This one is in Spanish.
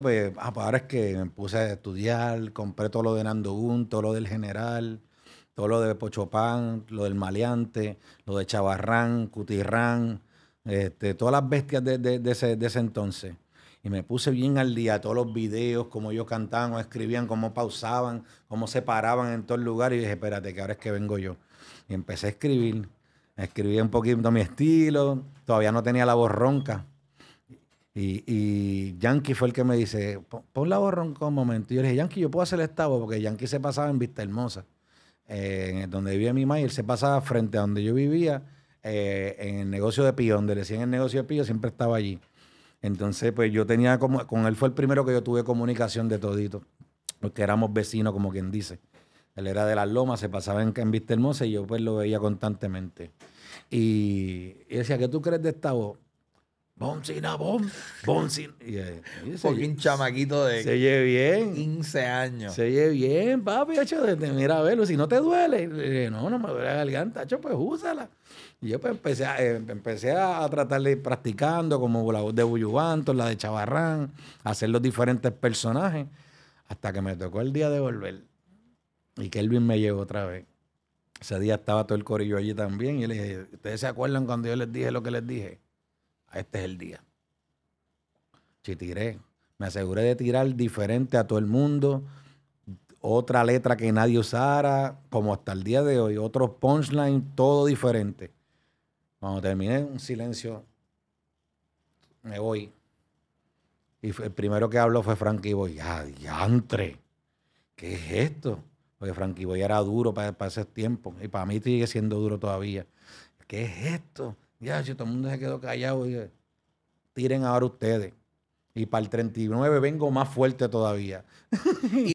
Pues, ah, pues ahora es que me puse a estudiar, compré todo lo de Nando Gun, todo lo del general, todo lo de Pochopán, lo del Maleante, lo de Chavarrán, Cutirrán, este, todas las bestias de, ese, entonces. Y me puse bien al día todos los videos, cómo ellos cantaban o escribían, cómo pausaban, cómo se paraban en todo el lugar. Y dije, espérate, que ahora es que vengo yo. Y empecé a escribir. escribí un poquito mi estilo. Todavía no tenía la voz ronca y, Yankee fue el que me dice, pon la voz ronca un momento. Y yo le dije, Yankee, yo puedo hacer el estado porque Yankee se pasaba en Vista Hermosa, eh, donde vivía mi y él se pasaba frente a donde yo vivía, eh, en el negocio de Pío, donde le en el negocio de Pío, siempre estaba allí. Entonces, pues yo tenía como, con él fue el primero que yo tuve comunicación de todito, porque éramos vecinos, como quien dice. Él era de las lomas, se pasaba en, Vista Hermosa y yo pues lo veía constantemente. Y, él decía, ¿qué tú crees de esta Bonsina, bonsina. Eh, un poquín chamaquito de 15 años. Se lleve bien, papi, hecho de a verlo. Si no te duele, le dije, no, no me duele la garganta, pues úsala. Y yo pues empecé a, eh, empecé a tratar de ir practicando, como la voz de Buyubanto, la de Chavarrán, hacer los diferentes personajes, hasta que me tocó el día de volver. Y Kelvin me llegó otra vez. Ese día estaba todo el corillo allí también. Y le dije, ¿ustedes se acuerdan cuando yo les dije lo que les dije? este es el día. Si tiré, me aseguré de tirar diferente a todo el mundo, otra letra que nadie usara, como hasta el día de hoy, otro punchline, todo diferente. Cuando terminé, un silencio, me voy. Y el primero que habló fue Frankie Boy. ¡Ah, diantre! ¿Qué es esto? Porque Frankie Boy era duro para, para ese tiempo y para mí sigue siendo duro todavía. ¿Qué es esto? Ya, si todo el mundo se quedó callado, tiren ahora ustedes. Y para el 39 vengo más fuerte todavía.